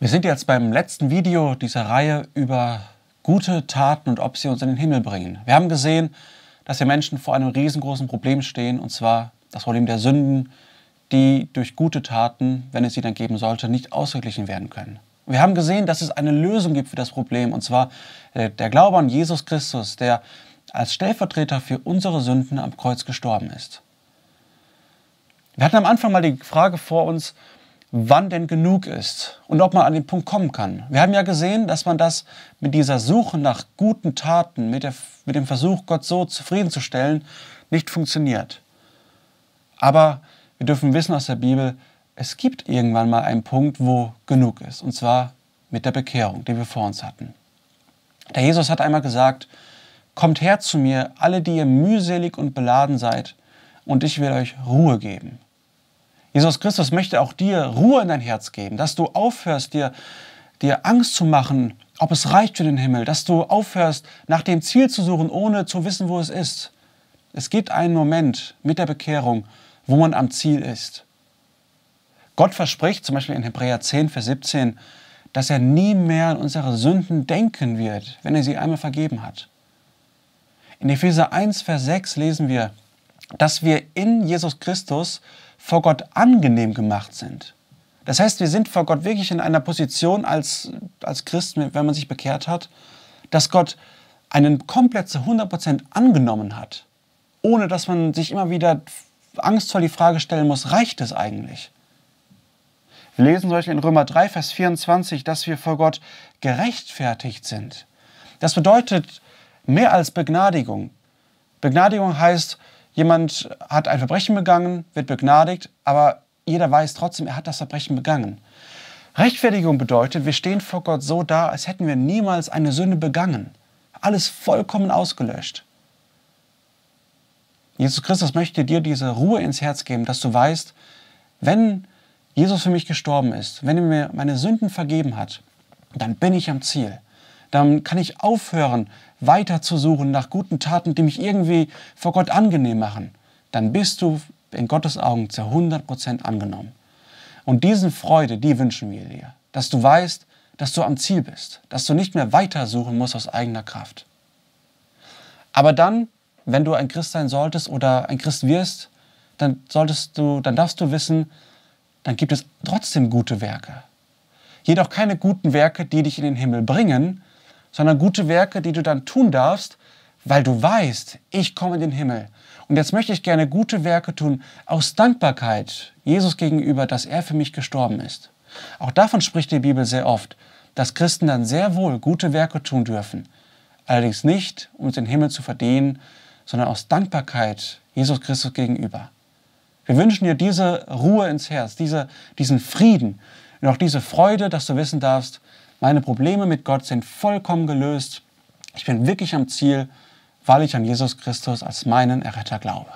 Wir sind jetzt beim letzten Video dieser Reihe über gute Taten und ob sie uns in den Himmel bringen. Wir haben gesehen, dass wir Menschen vor einem riesengroßen Problem stehen, und zwar das Problem der Sünden, die durch gute Taten, wenn es sie dann geben sollte, nicht ausgeglichen werden können. Wir haben gesehen, dass es eine Lösung gibt für das Problem, und zwar äh, der Glaube an Jesus Christus, der als Stellvertreter für unsere Sünden am Kreuz gestorben ist. Wir hatten am Anfang mal die Frage vor uns, wann denn genug ist und ob man an den Punkt kommen kann. Wir haben ja gesehen, dass man das mit dieser Suche nach guten Taten, mit, der, mit dem Versuch, Gott so zufriedenzustellen, nicht funktioniert. Aber wir dürfen wissen aus der Bibel, es gibt irgendwann mal einen Punkt, wo genug ist. Und zwar mit der Bekehrung, die wir vor uns hatten. Der Jesus hat einmal gesagt, kommt her zu mir, alle, die ihr mühselig und beladen seid, und ich will euch Ruhe geben. Jesus Christus möchte auch dir Ruhe in dein Herz geben, dass du aufhörst, dir, dir Angst zu machen, ob es reicht für den Himmel, dass du aufhörst, nach dem Ziel zu suchen, ohne zu wissen, wo es ist. Es gibt einen Moment mit der Bekehrung, wo man am Ziel ist. Gott verspricht, zum Beispiel in Hebräer 10, Vers 17, dass er nie mehr an unsere Sünden denken wird, wenn er sie einmal vergeben hat. In Epheser 1, Vers 6 lesen wir, dass wir in Jesus Christus vor Gott angenehm gemacht sind. Das heißt, wir sind vor Gott wirklich in einer Position als, als Christen, wenn man sich bekehrt hat, dass Gott einen komplett zu 100% angenommen hat, ohne dass man sich immer wieder angstvoll die Frage stellen muss, reicht es eigentlich? Wir lesen zum Beispiel in Römer 3, Vers 24, dass wir vor Gott gerechtfertigt sind. Das bedeutet mehr als Begnadigung. Begnadigung heißt, Jemand hat ein Verbrechen begangen, wird begnadigt, aber jeder weiß trotzdem, er hat das Verbrechen begangen. Rechtfertigung bedeutet, wir stehen vor Gott so da, als hätten wir niemals eine Sünde begangen. Alles vollkommen ausgelöscht. Jesus Christus möchte dir diese Ruhe ins Herz geben, dass du weißt, wenn Jesus für mich gestorben ist, wenn er mir meine Sünden vergeben hat, dann bin ich am Ziel dann kann ich aufhören, weiter zu suchen nach guten Taten, die mich irgendwie vor Gott angenehm machen. Dann bist du in Gottes Augen zu 100% angenommen. Und diesen Freude, die wünschen wir dir, dass du weißt, dass du am Ziel bist, dass du nicht mehr weiter suchen musst aus eigener Kraft. Aber dann, wenn du ein Christ sein solltest oder ein Christ wirst, dann solltest du, dann darfst du wissen, dann gibt es trotzdem gute Werke. Jedoch keine guten Werke, die dich in den Himmel bringen, sondern gute Werke, die du dann tun darfst, weil du weißt, ich komme in den Himmel. Und jetzt möchte ich gerne gute Werke tun aus Dankbarkeit Jesus gegenüber, dass er für mich gestorben ist. Auch davon spricht die Bibel sehr oft, dass Christen dann sehr wohl gute Werke tun dürfen. Allerdings nicht, um den Himmel zu verdienen, sondern aus Dankbarkeit Jesus Christus gegenüber. Wir wünschen dir diese Ruhe ins Herz, diese, diesen Frieden und auch diese Freude, dass du wissen darfst, meine Probleme mit Gott sind vollkommen gelöst. Ich bin wirklich am Ziel, weil ich an Jesus Christus als meinen Erretter glaube.